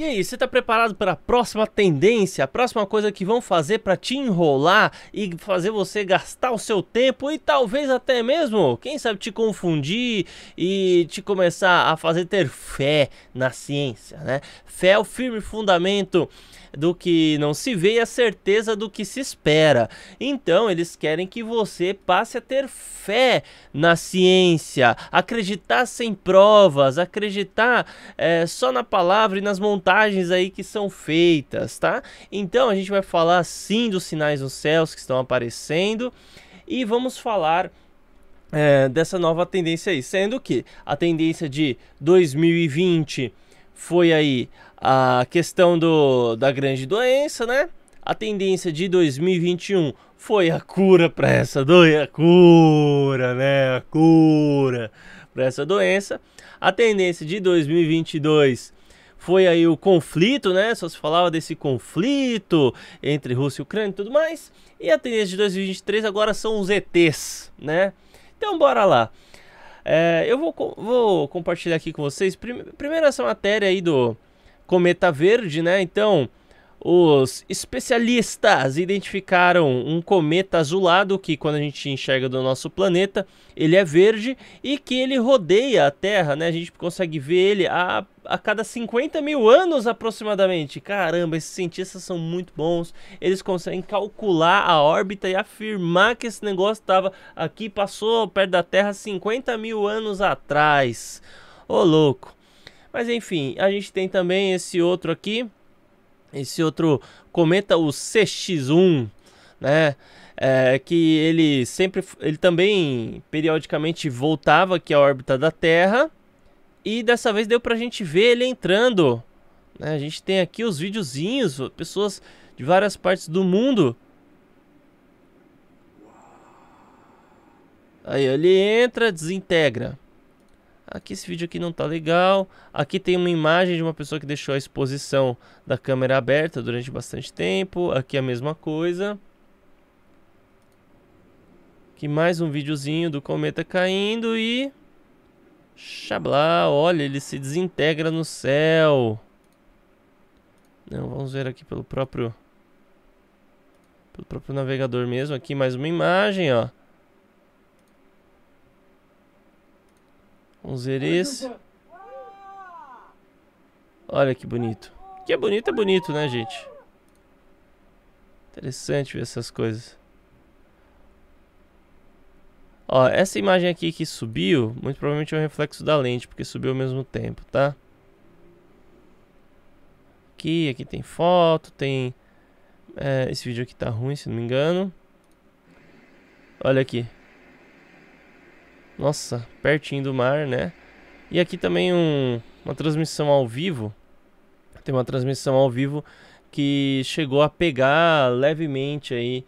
E aí, você está preparado para a próxima tendência, a próxima coisa que vão fazer para te enrolar e fazer você gastar o seu tempo e talvez até mesmo, quem sabe, te confundir e te começar a fazer ter fé na ciência, né? Fé é o firme fundamento do que não se vê e a certeza do que se espera. Então, eles querem que você passe a ter fé na ciência, acreditar sem provas, acreditar é, só na palavra e nas montagens aí que são feitas, tá? Então, a gente vai falar sim dos sinais dos céus que estão aparecendo e vamos falar. É, dessa nova tendência aí, sendo que a tendência de 2020 foi aí a questão do, da grande doença, né? A tendência de 2021 foi a cura para essa doença, a cura, né? A cura para essa doença. A tendência de 2022 foi aí o conflito, né? Só se falava desse conflito entre Rússia e Ucrânia e tudo mais. E a tendência de 2023 agora são os ETs, né? Então bora lá. É, eu vou, vou compartilhar aqui com vocês. primeiro essa matéria aí do Cometa Verde, né? Então, os especialistas identificaram um cometa azulado que, quando a gente enxerga do nosso planeta, ele é verde e que ele rodeia a Terra, né? A gente consegue ver ele a, a cada 50 mil anos aproximadamente. Caramba, esses cientistas são muito bons. Eles conseguem calcular a órbita e afirmar que esse negócio estava aqui, passou perto da Terra 50 mil anos atrás. Ô louco! Mas enfim, a gente tem também esse outro aqui esse outro comenta o CX1, né? É, que ele sempre, ele também periodicamente voltava aqui à é órbita da Terra e dessa vez deu para a gente ver ele entrando. Né? A gente tem aqui os videozinhos, pessoas de várias partes do mundo. Aí ele entra, desintegra aqui esse vídeo aqui não tá legal. Aqui tem uma imagem de uma pessoa que deixou a exposição da câmera aberta durante bastante tempo. Aqui a mesma coisa. Aqui mais um videozinho do cometa caindo e... Xablá, olha, ele se desintegra no céu. Não, vamos ver aqui pelo próprio... Pelo próprio navegador mesmo. Aqui mais uma imagem, ó. Vamos ver esse. Olha que bonito. que é bonito é bonito, né, gente? Interessante ver essas coisas. Ó, essa imagem aqui que subiu, muito provavelmente é um reflexo da lente, porque subiu ao mesmo tempo, tá? Aqui, aqui tem foto, tem... É, esse vídeo aqui tá ruim, se não me engano. Olha aqui. Nossa, pertinho do mar, né? E aqui também um, uma transmissão ao vivo. Tem uma transmissão ao vivo que chegou a pegar levemente aí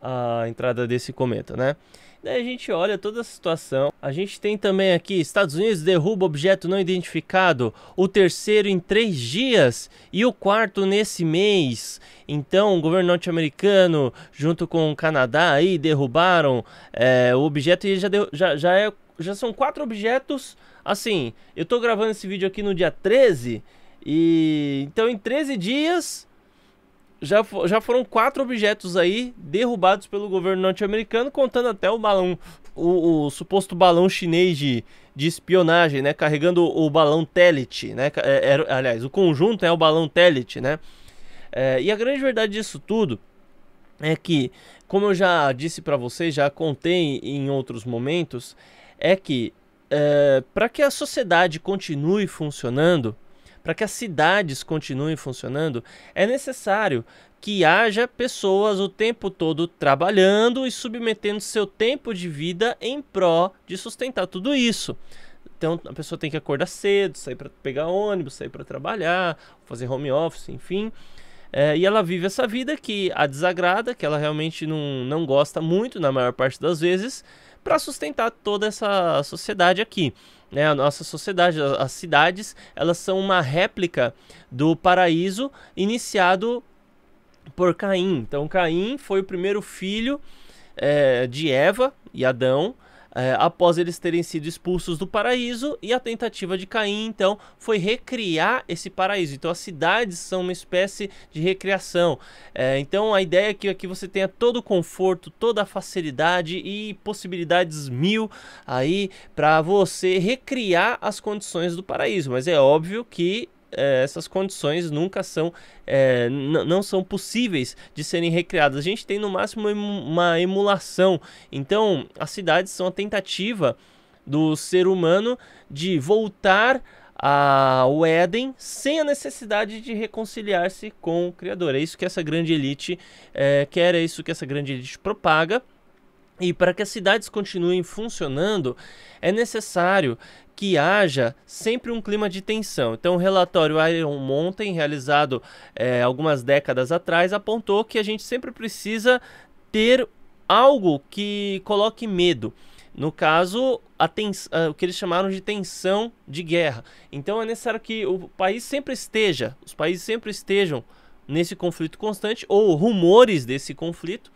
a entrada desse cometa, né? Daí a gente olha toda a situação. A gente tem também aqui: Estados Unidos derruba objeto não identificado, o terceiro em três dias e o quarto nesse mês. Então, o governo norte-americano, junto com o Canadá, aí derrubaram é, o objeto e já, deu, já, já, é, já são quatro objetos. Assim, eu tô gravando esse vídeo aqui no dia 13. E então em 13 dias já, já foram quatro objetos aí derrubados pelo governo norte-americano, contando até o balão, o, o, suposto balão chinês de, de espionagem, né? Carregando o balão Telit, né? É, é, aliás, o conjunto é o balão Telit, né? É, e a grande verdade disso tudo é que, como eu já disse para vocês, já contei em outros momentos, é que é, para que a sociedade continue funcionando, para que as cidades continuem funcionando, é necessário que haja pessoas o tempo todo trabalhando e submetendo seu tempo de vida em pró de sustentar tudo isso. Então a pessoa tem que acordar cedo, sair para pegar ônibus, sair para trabalhar, fazer home office, enfim. É, e ela vive essa vida que a desagrada, que ela realmente não, não gosta muito na maior parte das vezes, para sustentar toda essa sociedade aqui. Né? A nossa sociedade, as cidades, elas são uma réplica do paraíso iniciado por Caim. Então, Caim foi o primeiro filho é, de Eva e Adão é, após eles terem sido expulsos do paraíso, e a tentativa de Caim, então, foi recriar esse paraíso. Então, as cidades são uma espécie de recriação. É, então, a ideia é que aqui você tenha todo o conforto, toda a facilidade e possibilidades mil aí para você recriar as condições do paraíso. Mas é óbvio que é, essas condições nunca são, é, não são possíveis de serem recriadas. A gente tem no máximo uma emulação. Então, as cidades são a tentativa do ser humano de voltar ao Éden sem a necessidade de reconciliar-se com o Criador. É isso que essa grande elite é, quer, é isso que essa grande elite propaga. E para que as cidades continuem funcionando, é necessário que haja sempre um clima de tensão. Então, o relatório Iron Mountain, realizado é, algumas décadas atrás, apontou que a gente sempre precisa ter algo que coloque medo. No caso, tens... o que eles chamaram de tensão de guerra. Então, é necessário que o país sempre esteja, os países sempre estejam nesse conflito constante ou rumores desse conflito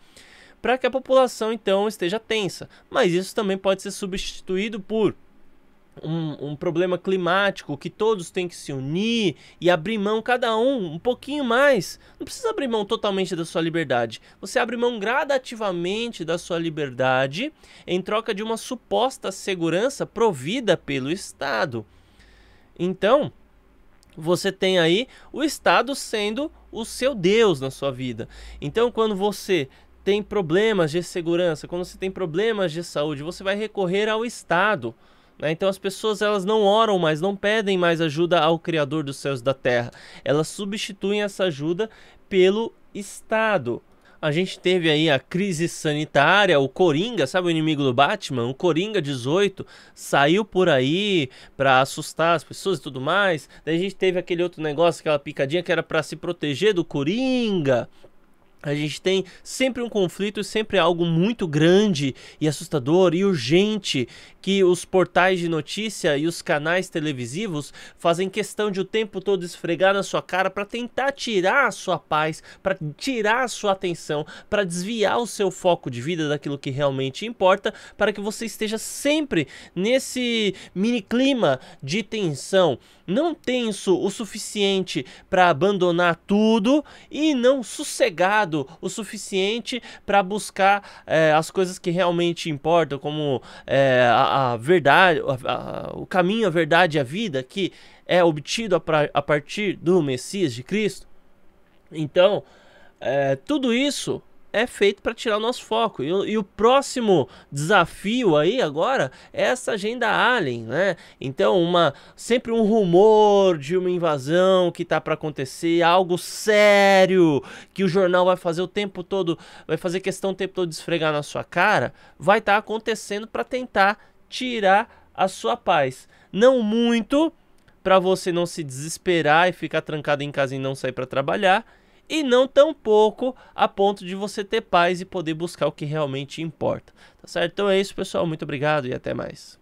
para que a população então esteja tensa. Mas isso também pode ser substituído por um, um, problema climático que todos têm que se unir e abrir mão, cada um, um pouquinho mais. Não precisa abrir mão totalmente da sua liberdade. Você abre mão gradativamente da sua liberdade em troca de uma suposta segurança provida pelo Estado. Então, você tem aí o Estado sendo o seu Deus na sua vida. Então, quando você tem problemas de segurança, quando você tem problemas de saúde, você vai recorrer ao Estado. Né? Então as pessoas elas não oram mais, não pedem mais ajuda ao Criador dos céus e da terra. Elas substituem essa ajuda pelo Estado. A gente teve aí a crise sanitária, o Coringa, sabe o inimigo do Batman? O Coringa 18 saiu por aí para assustar as pessoas e tudo mais. Daí a gente teve aquele outro negócio, aquela picadinha que era para se proteger do Coringa. A gente tem sempre um conflito, sempre algo muito grande e assustador e urgente que os portais de notícia e os canais televisivos fazem questão de o tempo todo esfregar na sua cara para tentar tirar a sua paz, para tirar a sua atenção, para desviar o seu foco de vida daquilo que realmente importa, para que você esteja sempre nesse mini clima de tensão, não tenso o suficiente para abandonar tudo e não sossegado focado o suficiente para buscar é, as coisas que realmente importam, como é, a, a, verdade, a, a, o caminho, a verdade e a vida que é obtido pra, a, partir do Messias de Cristo. Então, é, tudo isso é feito para tirar o nosso foco. E, e, o próximo desafio aí agora é essa agenda Alien, né? Então, uma sempre um rumor de uma invasão que tá para acontecer, algo sério que o jornal vai fazer o tempo todo, vai fazer questão o tempo todo de esfregar na sua cara, vai estar tá acontecendo para tentar tirar a sua paz. Não muito para você não se desesperar e ficar trancado em casa e não sair para trabalhar e não tão pouco a ponto de você ter paz e poder buscar o que realmente importa. Tá certo? Então é isso, pessoal. Muito obrigado e até mais.